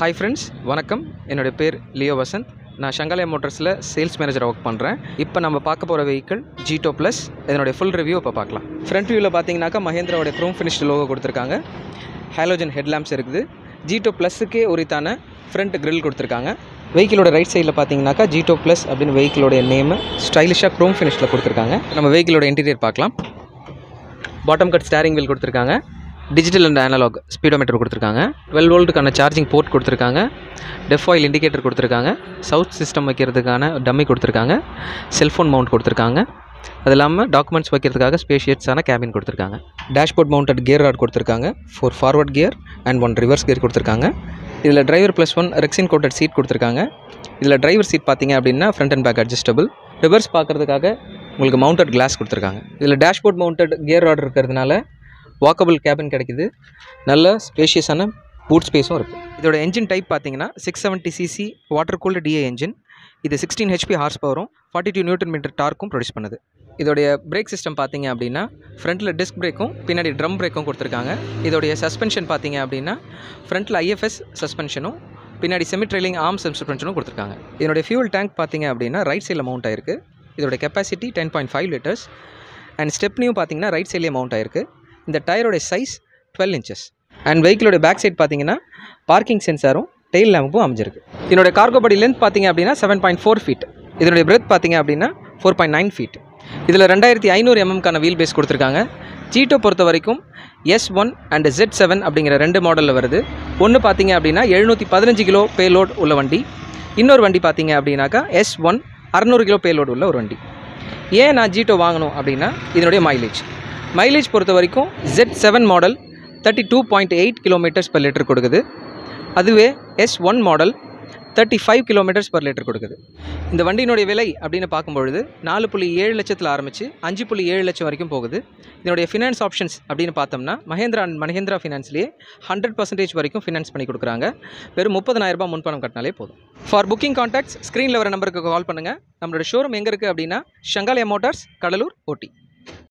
hi friends வணக்கம் என்னுடைய பேர் லியோ வசந்த் நான் சங்கலய மோட்டர்ஸில் சேல்ஸ் மேனேஜர் ஒர்க் பண்ணுறேன் இப்போ நம்ம பார்க்க போகிற வெஹிக்கிள் ஜீட்டோ ப்ளஸ் இதனுடைய ஃபுல் ரிவ்யூ இப்போ பார்க்கலாம் ஃப்ரண்ட் வியூவில் பார்த்தீங்கன்னாக்கா மஹேந்திராவோட க்ரோம் ஃபினிஷ்டு லோகோ கொடுத்துருக்காங்க ஹெட் ஹெட்லாம்ப்ஸ் இருக்குது ஜீட்டோ ப்ளஸுக்கே உரித்தான ஃப்ரண்ட் கிரில் கொடுத்துருக்காங்க வெஹிக்கிளோட ரைட் சைடில் பார்த்தீங்கன்னாக்கா ஜீட்டோ ப்ளஸ் அப்படின்னு வெஹிக்கிளோடைய நேம் ஸ்டைலிஷாக க்ரோம் ஃபினிஷில் கொடுத்துருக்காங்க நம்ம வெஹிக்கிளோட இன்டீரியர் பார்க்கலாம் பாட்டம் கட் ஸ்டேரிங் வீல் கொடுத்துருக்காங்க டிஜிட்டல் அண்ட் அனலாக் ஸ்பீடோமீட்டர் கொடுத்துருக்காங்க டுவெல் வோல்ட்டுக்கான சார்ஜிங் போர்ட் கொடுத்துருக்காங்க டெஃப் ஆயில் இண்டிகேட்டர் கொடுத்துருக்காங்க சவுத் சிஸ்டம் வைக்கிறதுக்கான டம்மி கொடுத்துருக்காங்க செல்ஃபோன் மவுண்ட் கொடுத்துருக்காங்க அது இல்லாமல் டாக்குமெண்ட்ஸ் வைக்கிறதுக்காக ஸ்பேஷியஸான கேபின் கொடுத்துருக்காங்க டேஷ்போர்ட் மவுண்டட் கியர் ராட் கொடுத்துருக்காங்க four forward gear and one reverse gear கொடுத்துருக்காங்க இதில் driver plus one rexine coated seat கொடுத்துருக்காங்க இதில் டிரைவர் சீட் பார்த்தீங்க அப்படின்னா front and back adjustable reverse பார்க்குறதுக்காக உங்களுக்கு மவுண்டட் கிளாஸ் கொடுத்துருக்காங்க இதில் டேஷ்போர்ட் மவுண்டட் கியர் ராட் இருக்கிறதுனால வாக்கபிள் கேபின் கிடைக்குது நல்ல ஸ்பேஷியஸான பூட் ஸ்பேஸும் இருக்குது இதோட என்ஜின் டைப் பார்த்தீங்கன்னா six seventy CC water cooled DA engine இது சிக்ஸ்டீன் ஹெச்பி ஹார்ஸ் பவரும் ஃபார்ட்டி டூ நியூட்டன் மீட்டர் டார்க்கும் ப்ரொடியூஸ் பண்ணுது இதோடைய பிரேக் சிஸ்டம் பார்த்தீங்க அப்படின்னா ஃப்ரண்ட்டில் டிஸ்க் பிரேக்கும் பின்னாடி ட்ரம் பிரேக்கும் கொடுத்துருக்காங்க இதோடைய சஸ்பென்ஷன் பார்த்தீங்க அப்படின்னா ஃப்ரண்ட்டில் ஐஎஃப்எஸ் சஸ்பென்ஷனும் பின்னாடி செமி ட்ரெயிலிங் ஆர்ம் சஸ்பென்ஷனும் கொடுத்துருக்காங்க இதோடைய ஃபியூல் டேங்க் பார்த்தீங்க அப்படின்னா ரைட் சைடில் மவுண்ட் ஆயிருக்கு இதோடைய capacity ten point five litres and ஸ்டெப்னியும் பார்த்தீங்கன்னா ரைட் சைட்லேயே மவுண்ட் ஆயிருக்கு இந்த டயரோடைய சைஸ் டுவெல் இன்ச்சஸ் அண்ட் வெஹிக்கிளோட பேக் சைட் பார்த்தீங்கன்னா பார்க்கிங் சென்சாரும் டெயில் லேம்பும் அமைஞ்சிருக்கு இதனுடைய கார்கோ படி லென்த் பார்த்தீங்க அப்படின்னா செவன் பாயிண்ட் ஃபோர் ஃபீட் இதனுடைய பிரெத் பார்த்தீங்க அப்படின்னா ஃபோர் பாயிண்ட் நைன் ஃபீட் இதில் ரெண்டாயிரத்தி ஐநூறு எம்எம்கான வீல் பேஸ் கொடுத்துருக்காங்க ஜீட்டோ பொறுத்த வரைக்கும் S one and Z seven அப்படிங்கிற ரெண்டு மாடலில் வருது ஒன்று பார்த்தீங்க அப்படின்னா எழுநூற்றி பதினஞ்சு கிலோ பேலோட் உள்ள வண்டி இன்னொரு வண்டி பார்த்தீங்க அப்படின்னாக்கா எஸ் ஒன் அறநூறு கிலோ லோடு உள்ள ஒரு வண்டி ஏன் நான் ஜீட்டோ வாங்கணும் அப்படின்னா இதனுடைய மைலேஜ் மைலேஜ் பொறுத்த வரைக்கும் Z seven model thirty two point eight kilometres per litre கொடுக்குது அதுவே S one model thirty five kilometres per litre கொடுக்குது இந்த வண்டியினுடைய விலை அப்படின்னு பார்க்கும்பொழுது நாலு புள்ளி ஏழு லட்சத்தில் ஆரம்பித்து அஞ்சு புள்ளி ஏழு லட்சம் வரைக்கும் போகுது இதனுடைய ஃபினான்ஸ் ஆப்ஷன்ஸ் அப்படின்னு பார்த்தோம்னா மஹேந்திரா அண்ட் மஹேந்திரா ஃபினான்ஸ்லேயே ஹண்ட்ரட் பர்சன்டேஜ் வரைக்கும் ஃபினான்ஸ் பண்ணி கொடுக்குறாங்க வெறும் முப்பதாயிரரூபா முன்பணம் கட்டினாலே போதும் ஃபார் புக்கிங் காண்டாக்ட்ஸ் ஸ்க்ரீனில் வர நம்பருக்கு கால் பண்ணுங்கள் நம்மளோட ஷோரூம் எங்கே இருக்குது அப்படின்னா ஷங்காலயா மோட்டார்ஸ் கடலூர் ஓட்டி